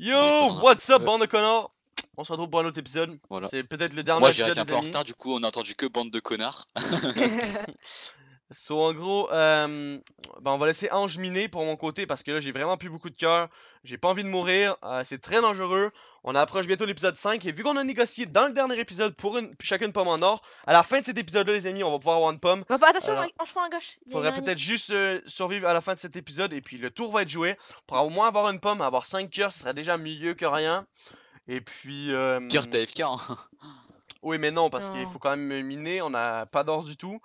Yo, what's up, bande de connards On se retrouve pour un autre épisode. C'est peut-être le dernier épisode. Moi, un peu en retard, du coup, on a entendu que bande de connards. So, en gros, euh, ben, on va laisser Ange miner pour mon côté parce que là, j'ai vraiment plus beaucoup de cœur. J'ai pas envie de mourir. Euh, c'est très dangereux. On approche bientôt l'épisode 5. Et vu qu'on a négocié dans le dernier épisode pour une, chacune pomme en or, à la fin de cet épisode-là, les amis, on va pouvoir avoir une pomme. Bah, attention, euh, Alors, on, gauche. Il faudrait peut-être juste survivre à la fin de cet épisode. Et puis, le tour va être joué. Pour au moins avoir une pomme, avoir 5 cœurs, ce serait déjà mieux que rien. Et puis. cœur TFK. Hein. Oui, mais non, parce qu'il faut quand même miner, on n'a pas d'or du tout.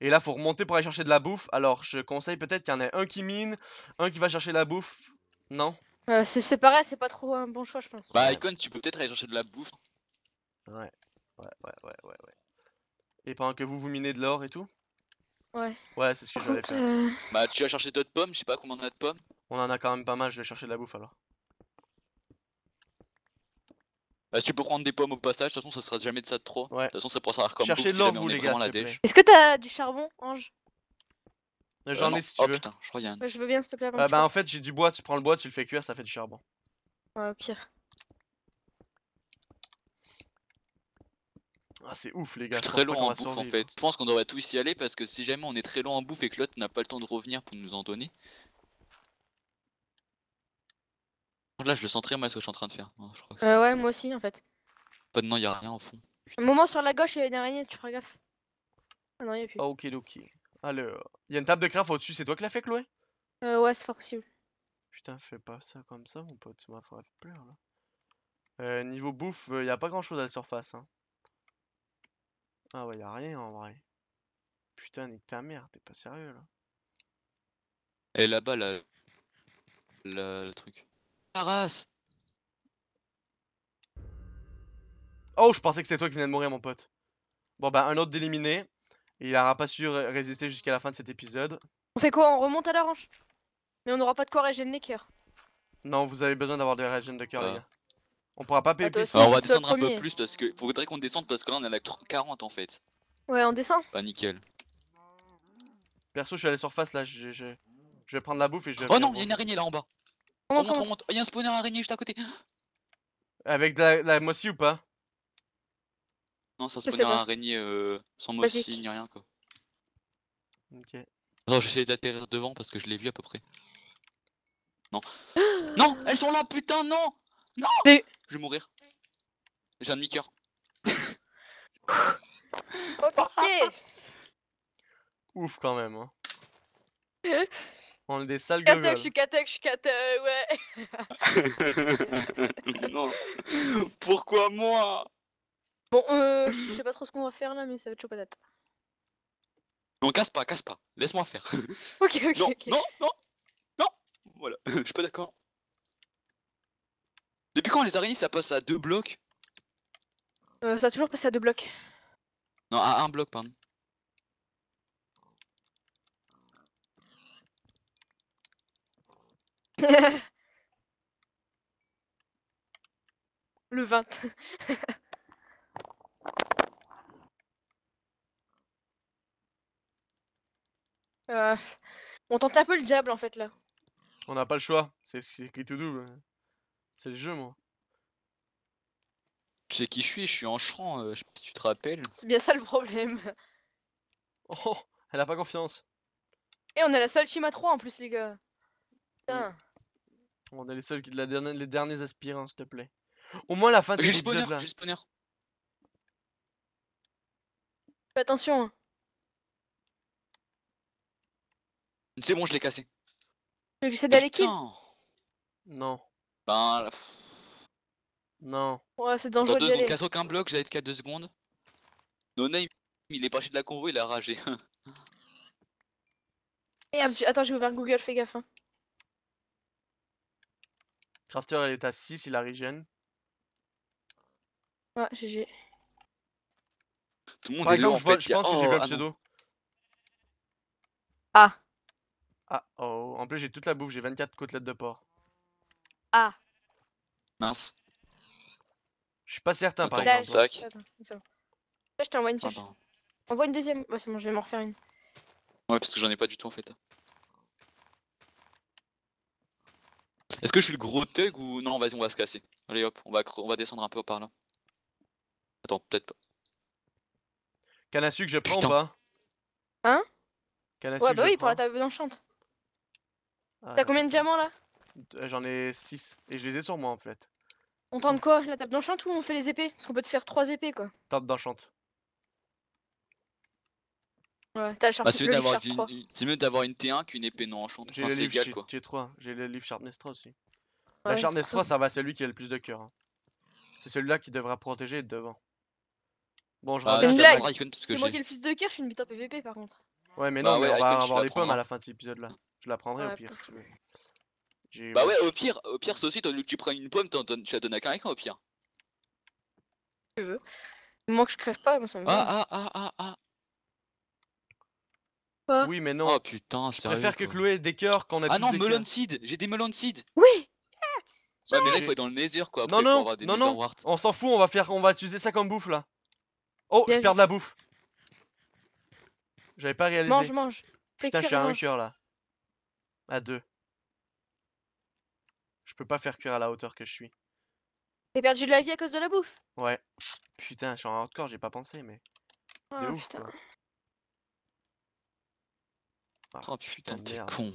Et là, faut remonter pour aller chercher de la bouffe. Alors, je conseille peut-être qu'il y en ait un qui mine, un qui va chercher de la bouffe. Non euh, C'est pareil, c'est pas trop un bon choix, je pense. Bah, Icon, tu peux peut-être aller chercher de la bouffe. Ouais, ouais, ouais, ouais, ouais. Et pendant que vous, vous minez de l'or et tout Ouais. Ouais, c'est ce que j'allais faire. Euh, bah, tu vas chercher d'autres pommes, je sais pas combien on a de pommes. On en a quand même pas mal, je vais chercher de la bouffe alors. Bah, tu peux prendre des pommes au passage, de toute façon, ça sera jamais de ça de trop. Ouais. De toute façon, ça pourra servir comme Cherchez de l'or, vous, les gars. Est-ce que t'as du charbon, Ange euh, J'en ai si tu oh, veux. Putain, je, crois y a bah, je veux bien, s'il te plaît. Euh, bah, en fait, j'ai du bois, tu prends le bois, tu le fais cuire, ça fait du charbon. Ouais, pire. Ah, c'est ouf, les gars. Je suis très loin en bouffe en fait. Je pense qu'on devrait tous y aller parce que si jamais on est très loin en bouffe et que l'autre n'a pas le temps de revenir pour nous en donner, Là, je le sens très mal ce que je suis en train de faire. Hein, je crois Euh, ouais, moi aussi en fait. Pas non, y'a rien au fond. Un moment sur la gauche, y'a y a une araignée, tu feras gaffe. Ah non, y'a plus. Ok, ok. Alors, il y a une table de craft au-dessus, c'est toi qui l'as fait, Chloé Euh, ouais, c'est possible. Putain, fais pas ça comme ça, mon pote, tu m'as fait pleurer. là. Euh, niveau bouffe, il euh, y a pas grand chose à la surface. Hein. Ah ouais, y'a rien en vrai. Putain, nique ta mère, t'es pas sérieux là. Et là-bas, là, le truc. Oh, je pensais que c'était toi qui venais de mourir, mon pote. Bon, bah, un autre d'éliminé. Il aura pas su résister jusqu'à la fin de cet épisode. On fait quoi On remonte à la ranche Mais on n'aura pas de quoi régénérer les coeurs. Non, vous avez besoin d'avoir des régènes de coeur. Ah. On pourra pas bah, payer plus. on va descendre un peu plus parce que faudrait qu'on descende parce que là on est à 40 en fait. Ouais, on descend. Bah nickel. Perso, je suis à la surface là, je, je vais prendre la bouffe et je vais. Oh non, il y a une araignée là en bas. On Il y a un spawner araignée juste à côté. Avec de la, la ou pas Non, ça un spawner araignée euh, sans n'y ni rien quoi. Ok. Non, j'essaie d'atterrir devant parce que je l'ai vu à peu près. Non. non, elles sont là, putain, non Non Je vais mourir. J'ai un demi-coeur. ok Ouf quand même. Hein. On est des sales gueules. Je suis Katok, je suis ouais. non. Pourquoi moi Bon, euh, je sais pas trop ce qu'on va faire là, mais ça va être chaud patate. Non, casse pas, casse pas. Laisse-moi faire. ok, ok, ok. Non, non, non. Voilà, je suis pas d'accord. Depuis quand les araignées ça passe à deux blocs euh, Ça a toujours passé à deux blocs. Non, à un bloc, pardon. Le 20. Euh, on tente un peu le diable en fait là. On n'a pas le choix, c'est qui tout double. C'est le jeu moi. Tu sais qui je suis, je suis en chran, euh, si tu te rappelles. C'est bien ça le problème. Oh, elle a pas confiance. Et on est la seule team à 3 en plus les gars. Putain. On est les seuls qui de la dernière, les derniers aspirants, s'il te plaît. Au moins la fin de cet épisode Fais attention. Hein. C'est bon, je l'ai cassé. Tu veux essayer d'aller qui Non, Ben, non. Ouais, c'est dangereux d'y aller. casse aucun bloc, j'avais 4 2 secondes. No il est parti de la convo, il a ragé. Merde, attends, j'ai ouvert Google, fais gaffe. Hein. Crafter, elle est à 6, il a regen. Ouais, GG. Tout le monde Par exemple, je, pense que j'ai vu oh, le ah, pseudo. Ah. Ah, oh. En plus, j'ai toute la bouffe, j'ai 24 côtelettes de porc. Ah. Mince. Je suis pas certain, par exemple. je... je t'envoie une Envoie une deuxième. Ouais, c'est bon, je vais m'en refaire une. Ouais, parce que j'en ai pas du tout en fait. Est-ce que je suis le gros thug ou non Vas-y, on va se casser. Allez hop, on va, on va descendre un peu par là. Attends, peut-être pas. Canne à je prends en ou pas Hein Canne à Ouais, bah oui, pour la table d'enchante. Ah, T'as combien de diamants là euh, J'en ai 6 et je les ai sur moi en fait. On tente quoi La table d'enchant ou on fait les épées Parce qu'on peut te faire 3 épées quoi. Table d'enchant c'est mieux d'avoir une, T1 qu'une épée non enchantée. J'ai le livre T3, j'ai le livre Sharpness aussi. la Sharpness 3, ça va c'est celui qui a le plus de cœur. Hein. C'est celui-là qui devra protéger devant. Bon, je bah, C'est C'est moi qui ai le plus de cœur, je suis une bite en PVP par contre. Ouais, mais bah non, on va avoir les pommes à la fin de cet épisode-là. Je la prendrai au pire si tu veux. Bah ouais, au pire, au pire, c'est aussi, tu prends une pomme, tu la donnes à quelqu'un au pire. Tu veux. Moi que je crève pas, moi ça me Ah ah ah ah ah oui, mais non. Oh putain, Je préfère que Chloé des coeurs qu'on a Ah non, des melon cœurs. seed J'ai des melon seed Oui Ouais, mais là, il faut être dans le nether quoi. Non, non, non, non. On s'en fout, on va faire, on va utiliser ça comme bouffe là. Oh, je perds de la bouffe. J'avais pas réalisé. Mange, mange. Putain, je suis à un coeur là. À deux. Je peux pas faire cuire à la hauteur que je suis. T'as perdu de la vie à cause de la bouffe. Ouais. Putain, je suis en hardcore, j'ai pas pensé, mais. Oh, putain. Ah, oh putain, t'es con.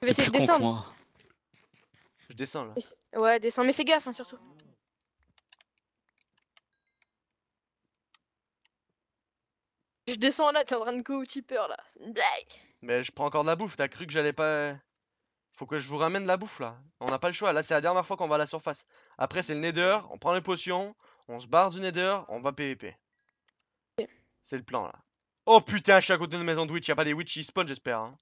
Je vais essayer de descendre. Je descends là. Ouais, descends, mais fais gaffe hein, surtout. Je descends là, t'es en train de go au là. C'est Mais je prends encore de la bouffe, t'as cru que j'allais pas. Faut que je vous ramène de la bouffe là. On n'a pas le choix, là c'est la dernière fois qu'on va à la surface. Après c'est le nether, on prend les potions, on se barre du nether, on va PVP. C'est le plan là. Oh putain, je suis à côté de la maison de witch. Y'a pas des witch qui spawn, j'espère. Hein.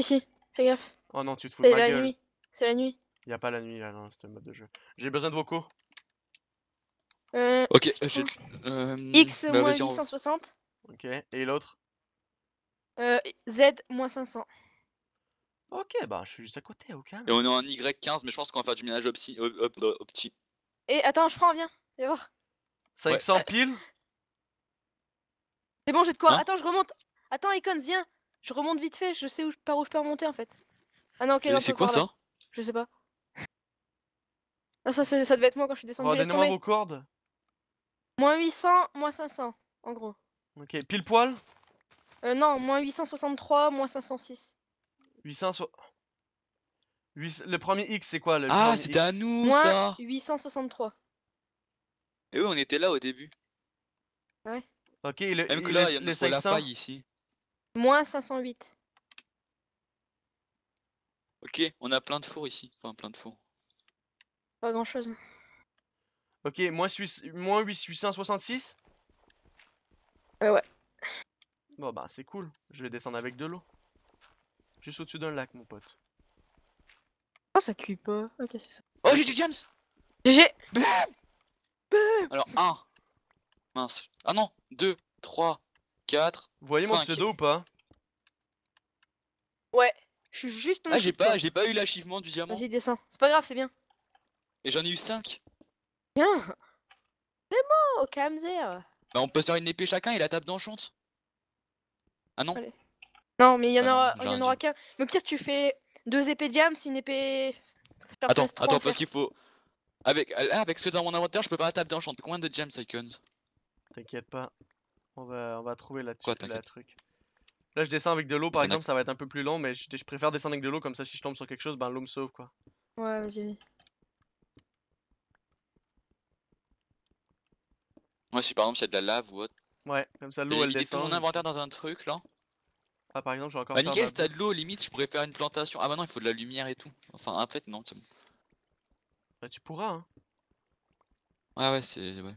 si, fais gaffe. Oh non, tu te fous de ma la nuit. C'est la nuit. Y'a pas la nuit là, non, c'est le mode de jeu. J'ai besoin de vocaux. Euh, ok, euh, X euh, bah, moins 860. Ok, et l'autre euh, Z moins 500. Ok, bah je suis juste à côté, aucun. Et on est en Y15, mais je pense qu'on va faire du ménage opti. Et attends, je prends, viens, viens voir. 500 piles c'est bon, j'ai de quoi. Hein? Attends, je remonte. Attends, Icons, viens. Je remonte vite fait. Je sais où par où je peux remonter en fait. Ah non, ok. C'est quoi ça Je sais pas. Ah, ça, ça devait être moi quand je suis descendu. Oh, moi vos cordes. Moins 800, moins 500, en gros. Ok, pile poil euh, Non, moins 863, moins 506. 800 Le premier X, c'est quoi le Ah, c'était à nous Moins 863. Et oui, on était là au début. Ouais. Ok, le, Même il y a 500. La ici. Moins 508. Ok, on a plein de fours ici. Enfin, plein de fours. Pas grand chose. Ok, moins, 8, moins 866 Ouais, ouais. Bon, bah, c'est cool. Je vais descendre avec de l'eau. Juste au-dessus d'un lac, mon pote. Oh, ça cuit pas. Ok, c'est ça. Oh, j'ai du James GG Alors, 1. Ah non 2, 3, 4. Vous voyez mon pseudo ou pas Ouais, je suis juste Ah, j'ai pas, j'ai pas eu l'achivement du diamant. Vas-y, descends. C'est pas grave, c'est bien. Et j'en ai eu 5. Bien C'est bon, Kamzer Bah, on peut se faire une épée chacun et la table d'enchante. Ah non Non, mais il y en ah aura, il y en aura qu'un. Mais pire tu fais deux épées de jam, c'est une épée. Attends, attends, parce qu'il faut. Avec, ah, avec ceux dans mon inventaire, je peux pas la table d'enchant. Combien de gems icons t'inquiète pas. On va, on va trouver la, dessus la truc. Là, je descends avec de l'eau, par exemple, ça va être un peu plus long, mais je, préfère descendre avec de l'eau, comme ça, si je tombe sur quelque chose, ben l'eau me sauve, quoi. Ouais, vas-y. Ouais, si par exemple, si de la lave ou autre. Ouais, comme ça, l'eau, elle descend. J'ai mon inventaire dans un truc, là. Ah, par exemple, j'ai encore... Bah nickel, si t'as de l'eau, limite, je pourrais faire une plantation. Ah bah non, il faut de la lumière et tout. Enfin, en fait, non, c'est Bah tu pourras, hein. Ouais, ah, ouais, c'est... Ouais.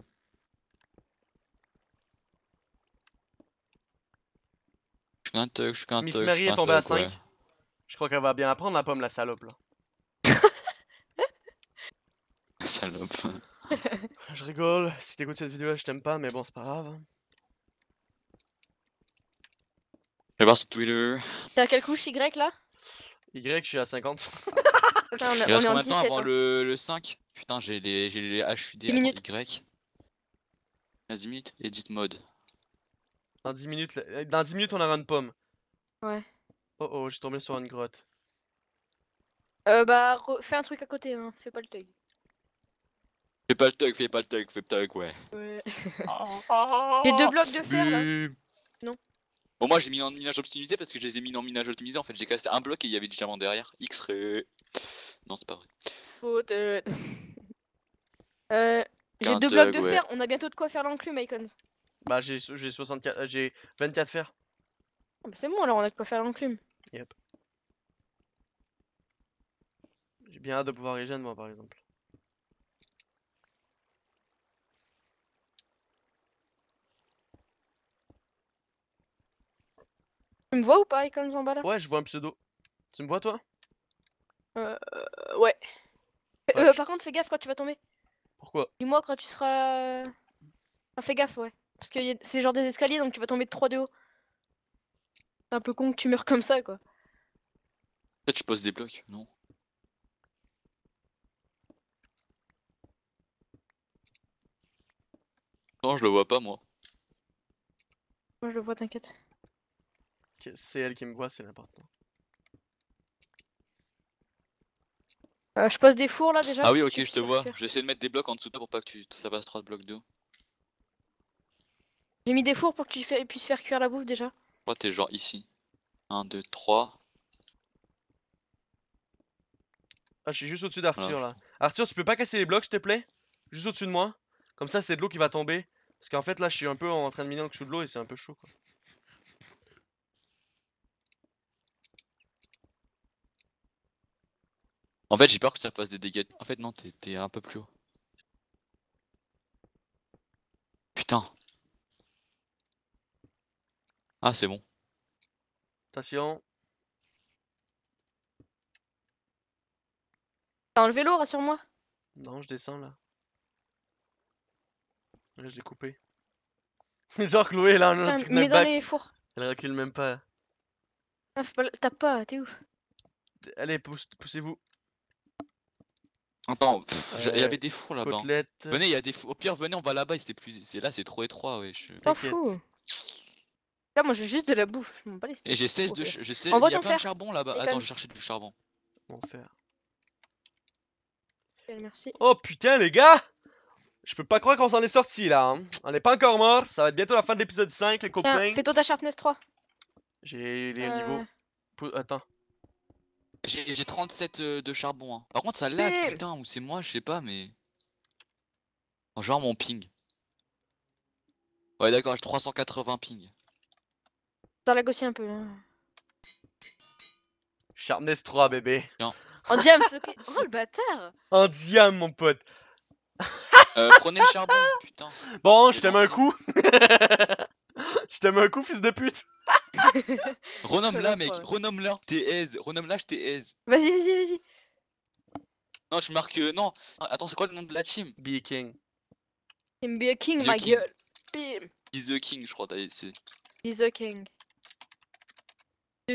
Miss Mary est tombée à 5. Je crois qu'elle va bien apprendre la pomme, la salope, là. la salope. je rigole, si t'écoutes cette vidéo-là, je t'aime pas, mais bon, c'est pas grave. Je vais sur Twitter. T'es à quelle couche, Y, là Y, je suis à 50. Putain, on, a, on est en 17 avant hein. le, le 5 Putain, j'ai les, les HUD à Y. 10 minutes. Edit mode. Dans 10 minutes, euh, dans 10 minutes, on aura une pomme. Ouais. Oh oh, j'ai tombé sur une grotte. Euh, bah, fais un truc à côté, hein. Fais pas le thug. Fais pas le tug, fais pas le tug, fais pas le tug, ouais. Ouais. J'ai deux blocs de fer là. Non. Bon, moi j'ai mis en minage optimisé parce que je les ai mis en minage optimisé en fait. J'ai cassé un bloc et il y avait du diamant derrière. X ray Non, c'est pas vrai. euh. J'ai deux blocs de fer. On a bientôt de quoi faire l'enclume, Icons. Bah j'ai 64, j'ai 24 euh, fers. Ah bah, c'est bon alors on a de quoi faire l'enclume. Yep. J'ai bien hâte de pouvoir gêner moi par exemple. Tu me vois ou pas, Iconz en bas là Ouais, je vois un pseudo. Tu me vois toi Euh. Ouais. Euh, par contre, fais gaffe quand tu vas tomber. Pourquoi Dis-moi quand tu seras. Euh, enfin, fais gaffe, ouais. Parce que c'est genre des escaliers, donc tu vas tomber de 3 de haut. C'est un peu con que tu meurs comme ça, quoi. Peut-être je pose des blocs, non Non, je le vois pas, moi. Moi, je le vois, t'inquiète. C'est elle qui me voit, c'est l'important. Euh, je pose des fours là déjà. Ah oui, ok, je te vois. J'essaie de mettre des blocs en dessous pour pas que tu... ça passe 3 blocs de haut. J'ai mis des fours pour que tu puisses faire cuire la bouffe déjà. Moi, t'es genre ici. 1, 2, 3. Ah, je suis juste au-dessus d'Arthur là. Arthur, tu peux pas casser les blocs, s'il te plaît Juste au-dessus de moi. Comme ça, c'est de l'eau qui va tomber. Parce qu'en fait, là, je suis un peu en train de miner en dessous de l'eau et c'est un peu chaud quoi. En fait, j'ai peur que ça fasse des dégâts. En fait, non, t'es un peu plus haut. Putain. Ah, c'est bon. Attention. T'as enlevé l'eau, rassure-moi. Non, je descends là. Là, je l'ai coupé. Genre Chloé là, a un Mais dans les fours. Elle recule même pas. Ah, pas... Tape pas, t'es où Allez, poussez-vous. Attends, il y avait des fours là-bas. Venez, il y a des fours. Au pire, venez, on va là-bas. C'est plus... là, c'est trop étroit, ouais. Je... T'en fous. Là, moi, j'ai juste de la bouffe. Je m'en les Et j'ai 16 de. charbon, y'a charbon là-bas. Attends, je cherchais du charbon. Merci. Oh putain, les gars! Je peux pas croire qu'on s'en est sorti là. Hein. On n'est pas encore mort. Ça va être bientôt la fin de l'épisode 5, les copains. fais-toi ta sharpness 3. J'ai les euh. niveaux. Attends. J'ai 37 euh, de charbon. hein. Par contre, ça lag, putain, ou c'est moi, je sais pas, mais. Genre mon ping. Ouais, d'accord, j'ai 380 ping. T'as la un peu. Là. Hein. 3, bébé. Non. En diam, c'est Oh le bâtard En diam, mon pote. euh, prenez le charbon, putain. Bon, je t'aime un coup. je t'aime un coup, fils de pute. renomme là mec. renomme là T'es aise. renomme là je t'ai aise. Vas-y, vas-y, vas-y. Non, je marque. Euh, non. Attends, c'est quoi le nom de la team Be a king. Be a king, my ma king. gueule. Bim. Be the king, je crois, t'as c'est Be the king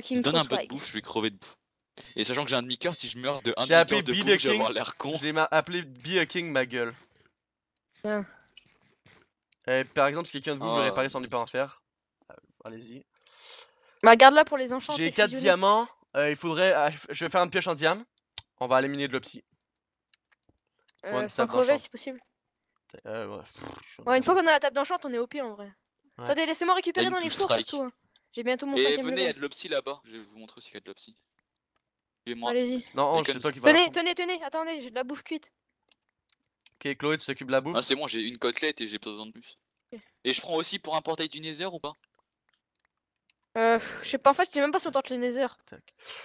je donne un je vais crever de bouffe. Et sachant que j'ai un demi-cœur, si je meurs de un demi-cœur de bouffe, J'ai appelé Be King ma gueule. Ah. Eh, par exemple, si quelqu'un de vous veut ah. réparer son épée en euh, allez-y. ma bah, garde là pour les enchants. J'ai 4 diamants, euh, il faudrait... Ah, je vais faire une pioche en diamant. On va aller miner de l'opsie. Euh, sans crever si possible. une fois qu'on a la table d'enchant, on est au OP en vrai. Attendez, laissez-moi récupérer dans les fours surtout. Hein. J'ai bientôt mon Et venez, il y a de l'opsy là-bas. Je vais vous montrer aussi qu'il y a de l'opsy. Allez-y. Non, c'est toi qui vas. Tenez, tenez, tenez, attendez, j'ai de la bouffe cuite. Ok, Chloé, tu t'occupes de la bouffe. Ah, c'est bon, j'ai une côtelette et j'ai pas besoin de plus. Et je prends aussi pour un portail du Nether ou pas Euh, je sais pas, en fait, je sais même pas si on tente le Nether.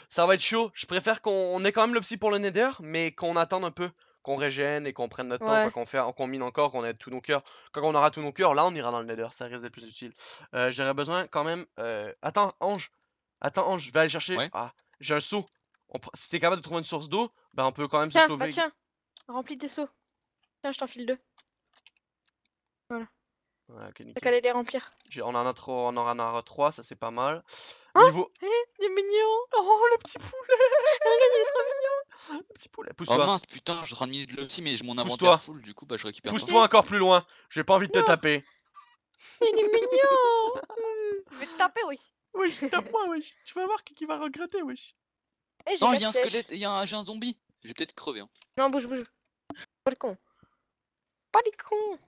Ça va être chaud. Je préfère qu'on ait quand même l'opsy pour le Nether, mais qu'on attende un peu qu'on régène et qu'on prenne notre temps, qu'on mine encore, qu'on ait tous nos cœurs. Quand on aura tous nos cœurs, là on ira dans le Nether, ça risque d'être plus utile. Euh, j'aurais besoin quand même. Euh, attends, Ange, attends, Ange, je vais aller chercher. Ah, j'ai un seau. On... Si t'es capable de trouver une source d'eau, ben on peut quand même se bah, sauver. Bah, tiens, remplis tes seaux. Tiens, je t'en file deux. Voilà. T'as qu'à aller les remplir. On en a on aura trois, ça c'est pas mal. Oh Niveau... Eh, il est mignon. Oh le petit poulet. Regarde, il Oh Pousse-toi. Oh mince, putain, de l'opti, mais mon inventaire full, du coup, bah je récupère. Pousse-toi encore plus loin, j'ai pas envie de te taper. Il est mignon Je vais te taper, oui. Wesh, tape-moi, wesh. Oui. Tu vas voir qui, va regretter, wesh. Oui. Eh, non, il y un squelette, il y a un, un zombie. Je peut-être crever. Hein. Non, bouge, bouge. Pas les con. Pas les cons.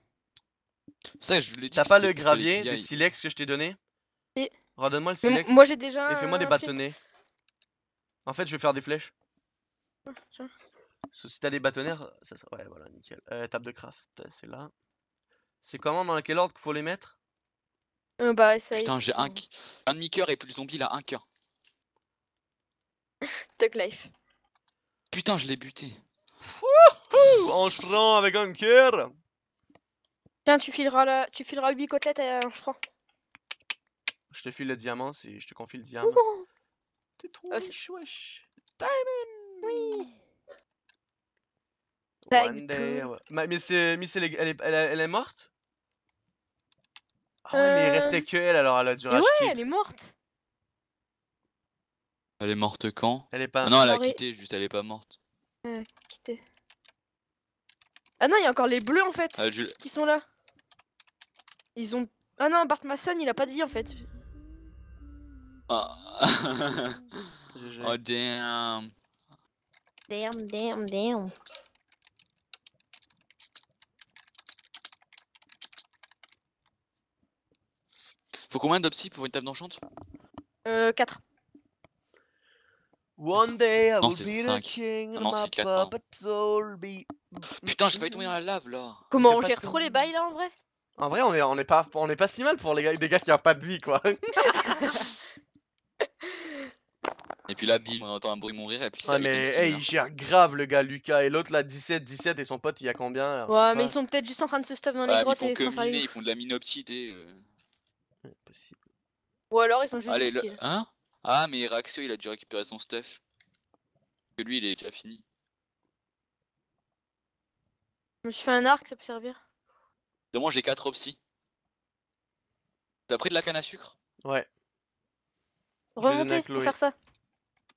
Ça, je voulais. T'as pas le gravier du silex que je t'ai donné Et... Redonne-moi le silex. moi, j'ai déjà. Et fais-moi des bâtonnets. En fait, je vais faire des flèches. Tiens. Si t'as des bâtonnaires, ça sera... Ouais, voilà, nickel. Euh, table de craft, c'est là. C'est comment, dans quel ordre qu'il faut les mettre euh, Bah, essaye. Putain, j'ai un... un demi-coeur et puis le zombie, là, a un coeur. Tuck life. Putain, je l'ai buté. Wouhou en avec un cœur Tiens, tu fileras, la... tu fileras 8 côtelettes un franc. Je te file le diamant si je te confie le diamant. T'es trop euh, Diamond mais, c'est, elle, est, elle, elle, est morte ah mais il restait euh. que elle alors, à a du Ouais, elle est morte. Elle est morte quand Elle est pas. Ah non, elle a quitté, juste elle est pas morte. Ah non, il y a encore les bleus en fait ah, qui sont là. Ils ont. Ah non, Bart il a pas de vie en fait. oh damn. Damn, damn, damn. Faut combien d'obsides pour une table d'enchant Euh, 4. One day I will be the king, Ah my be. Putain, j'ai failli tomber dans la lave là. Comment on gère trop les bails là en vrai En vrai, on est, on est pas, on est pas si mal pour les gars, des gars qui ont pas de vie, quoi. Et puis la bille on entend un bruit mourir et puis Ouais, mais hey, hein. il gère grave le gars Lucas et l'autre là 17 17 et son pote il y a combien Ouais, mais ils sont peut-être juste en train de se stuff dans les grottes et sans faire ils font de la minoptite et. Euh, ou alors ils sont juste Allez, Ah, mais Raxio il a dû récupérer son stuff. Que lui il est déjà fini. Je me suis fait un arc, ça peut servir. De moi j'ai 4 tu T'as pris de la canne à sucre Ouais. Remonter pour faire ça.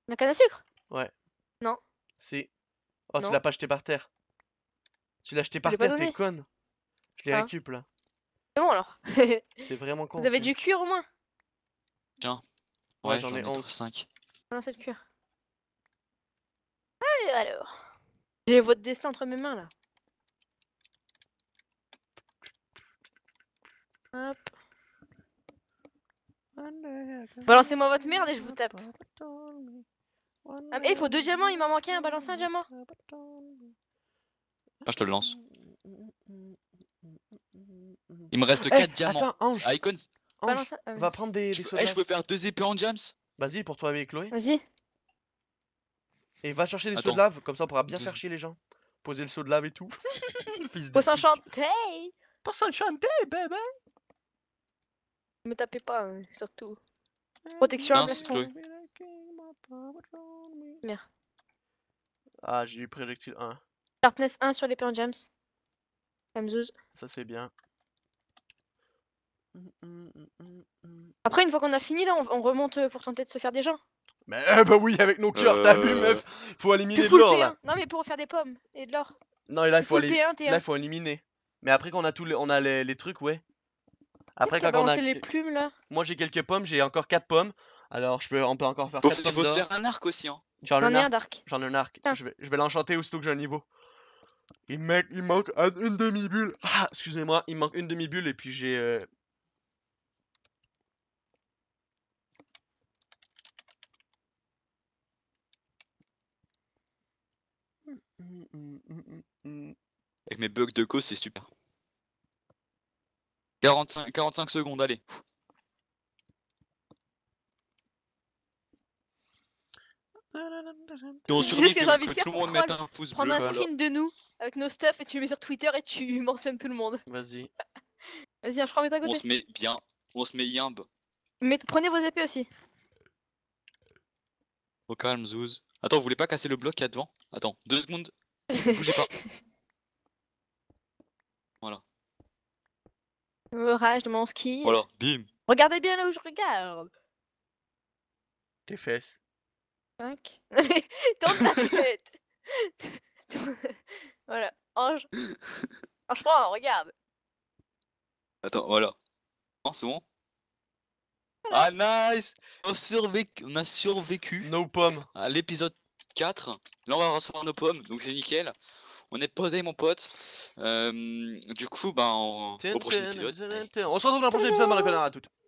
La canne à sucre Ouais. Non. Si. Oh, tu l'as pas jeté par terre. Tu l'as jeté par terre, t'es conne. Je les hein récupère là bon alors. vraiment con. Vous avez du cuir au moins Tiens. Ouais, j'en ai 11. 5. On cette cuir. Allez alors. J'ai votre destin entre mes mains là. Hop. Balancez-moi votre merde et je vous tape. Ah mais il faut deux diamants, il m'a manqué un, balancez un diamant. Ah, je te le lance. Hum, hum, hum, Mhm. Il me reste 4 eh, diamants. Attends, ah, Icons. Euh, va prendre des, sauts des peux, eh, je peux faire deux épées en jams Vas-y, pour toi avec Chloé. Vas-y. Et va chercher des sauts de lave, comme ça on pourra bien faire chier les gens. Poser le saut de lave et tout. Fils pour s'enchanter Pour s'enchanter, bébé Ne me tapez pas, hein, surtout. Protection à uh, Merde. Ah, j'ai eu projectile 1. Sharpness 1 sur l'épée en jams. Ça c'est bien. Hum, hum, hum, après, une fois qu'on a fini, là, on, remonte euh, pour tenter de se faire des gens. Mais euh, bah oui, avec nos cœurs, t'as vu, euh. meuf Faut éliminer de l'or là. Non, mais pour faire des pommes et de l'or. Non, et là, il faut, aller... P1, là, faut éliminer. Mais après, qu'on a, tous les... On a les... les trucs, ouais. Après, quand on a. les plumes là. Moi, j'ai quelques pommes, j'ai encore 4 pommes. Alors, je peux... on peut encore faire 4 pommes. Il faut se faire un arc aussi, hein. J'en ai un arc. J'en ai un arc. Je vais, je vais l'enchanter aussitôt que j'ai un niveau. Il, me... il manque une demi-bulle. Ah, excusez-moi, il manque une demi-bulle et puis j'ai... Euh, Avec mes bugs de cause c'est super. 45, 45 secondes, allez. Tu sais ce que j'ai envie de faire pour un Prendre un screen de nous avec nos stuff et tu le mets sur Twitter et tu mentionnes tout le monde. Vas-y. Vas-y, je crois mes à côté. On se met bien. On se met yamb Mais prenez vos épées aussi. Au calme, Zouz. Attends, vous voulez pas casser le bloc qu'il y a devant Attends, deux secondes. Bougez pas. Voilà. Rage de mon ski. Voilà, bim. Regardez bien là où je regarde. Tes fesses. 5. Tant ta tête. voilà, ange. Franchement, regarde. Attends, voilà. Non, c'est bon Ah, nice on, on a survécu. Nos pommes. À l'épisode 4. Là, on va recevoir nos pommes, donc c'est nickel. On est posé, mon pote. Euh, du coup, bah, on... au prochain épisode. On se retrouve dans le prochain épisode, ma à toutes.